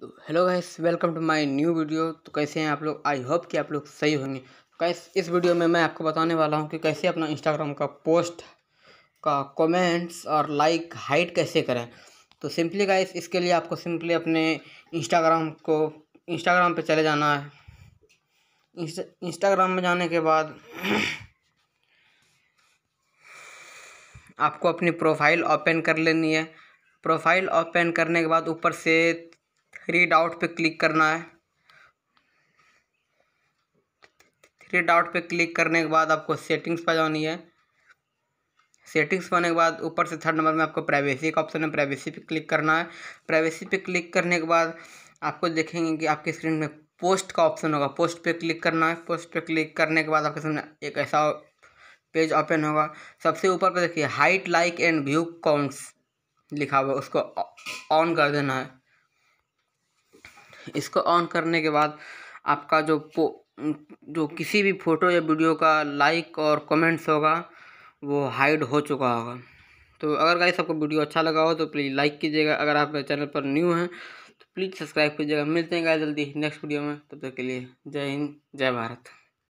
तो hello guys welcome to my new video तो कैसे हैं आप लोग आई होप कि आप लोग सही होंगे कैस तो इस वीडियो में मैं आपको बताने वाला हूं कि कैसे अपना इंस्टाग्राम का पोस्ट का कमेंट्स और लाइक हाइट कैसे करें तो सिंपली गाइस इसके लिए आपको सिंपली अपने इंस्टाग्राम को इंस्टाग्राम पर चले जाना है इंस्टाग्राम में जाने के बाद आपको अपनी प्रोफाइल ओपन कर लेनी है प्रोफाइल ओपन करने के बाद ऊपर से थ्री डाउट पे क्लिक करना है थ्री डाउट पे क्लिक करने के बाद आपको सेटिंग्स पर जानी है सेटिंग्स पाने के बाद ऊपर से थर्ड नंबर में आपको प्राइवेसी का ऑप्शन है प्राइवेसी पे क्लिक करना है प्राइवेसी पे क्लिक करने के बाद आपको देखेंगे कि आपके स्क्रीन में पोस्ट का ऑप्शन होगा पोस्ट पे क्लिक करना है पोस्ट पे क्लिक करने के बाद आपके सामने एक ऐसा पेज ओपन होगा सबसे ऊपर पर देखिए hide like and view counts लिखा हुआ उसको ऑन कर देना है इसको ऑन करने के बाद आपका जो जो किसी भी फ़ोटो या वीडियो का लाइक और कमेंट्स होगा वो हाइड हो चुका होगा तो अगर गाइस आपको वीडियो अच्छा लगा हो तो प्लीज़ लाइक कीजिएगा अगर आप चैनल पर न्यू हैं तो प्लीज़ सब्सक्राइब कीजिएगा मिलते हैं गाइस जल्दी नेक्स्ट वीडियो में तब तक के लिए जय हिंद जय भारत